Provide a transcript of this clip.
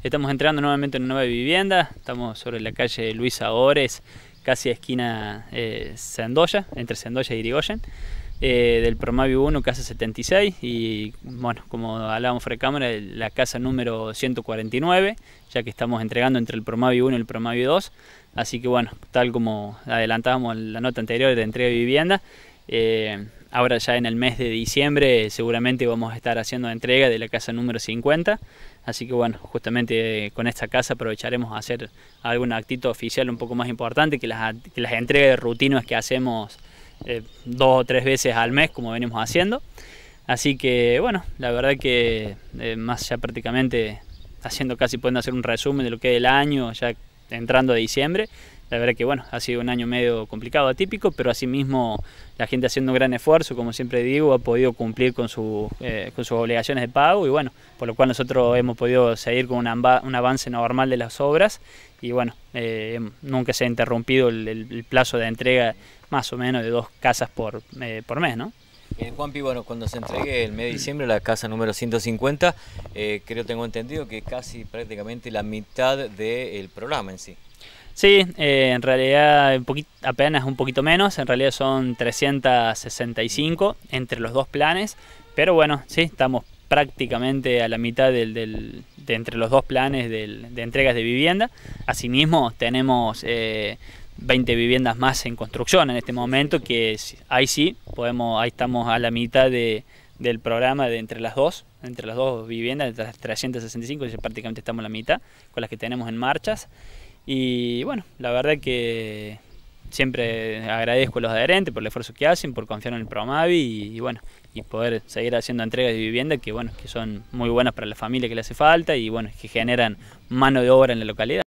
Estamos entrando nuevamente en una nueva vivienda, estamos sobre la calle Luis Aores, casi esquina eh, Sendoya, entre Sendoya y Irigoyen, eh, del Promavio 1, casa 76, y bueno, como hablábamos fuera de cámara, la casa número 149, ya que estamos entregando entre el Promavio 1 y el Promavio 2, así que bueno, tal como adelantábamos la nota anterior de entrega de vivienda, eh, ahora ya en el mes de diciembre seguramente vamos a estar haciendo entrega de la casa número 50. Así que bueno, justamente eh, con esta casa aprovecharemos a hacer algún actito oficial un poco más importante que las, entregas de rutinas que hacemos eh, dos o tres veces al mes como venimos haciendo. Así que bueno, la verdad que eh, más ya prácticamente haciendo casi pueden hacer un resumen de lo que es el año, ya entrando a diciembre. La verdad que bueno, ha sido un año medio complicado, atípico, pero asimismo la gente haciendo un gran esfuerzo, como siempre digo, ha podido cumplir con, eh, sus obligaciones de pago y bueno, por lo cual nosotros hemos podido seguir con un, avance normal de las obras y bueno, eh, em, nunca se ha interrumpido el, plazo de entrega más o menos de dos casas eh, por, mes, ¿no? Eh, Juanpi, bueno, cuando se entregue el mes de diciembre la casa número 150, creo creo tengo entendido que casi prácticamente la mitad del programa en sí. Sí, eh, en realidad apenas un poquito menos, en realidad son 365 entre los dos planes, pero bueno, sí, estamos prácticamente a la mitad del, de entre los dos planes de entregas de vivienda. Asimismo, tenemos 20 eh, viviendas más en construcción en este momento, que ahí sí, podemos, ahí estamos a la mitad del programa de entre las dos, entre las dos viviendas, entre las 365, prácticamente estamos a la mitad, con las que tenemos en marchas. Y bueno, la verdad que siempre agradezco a los adherentes por el esfuerzo que hacen, por confiar en el Promavi y, bueno, y poder seguir haciendo entregas de vivienda que bueno, que son muy buenas para la familia que le hace falta y bueno, que generan mano de obra en la localidad.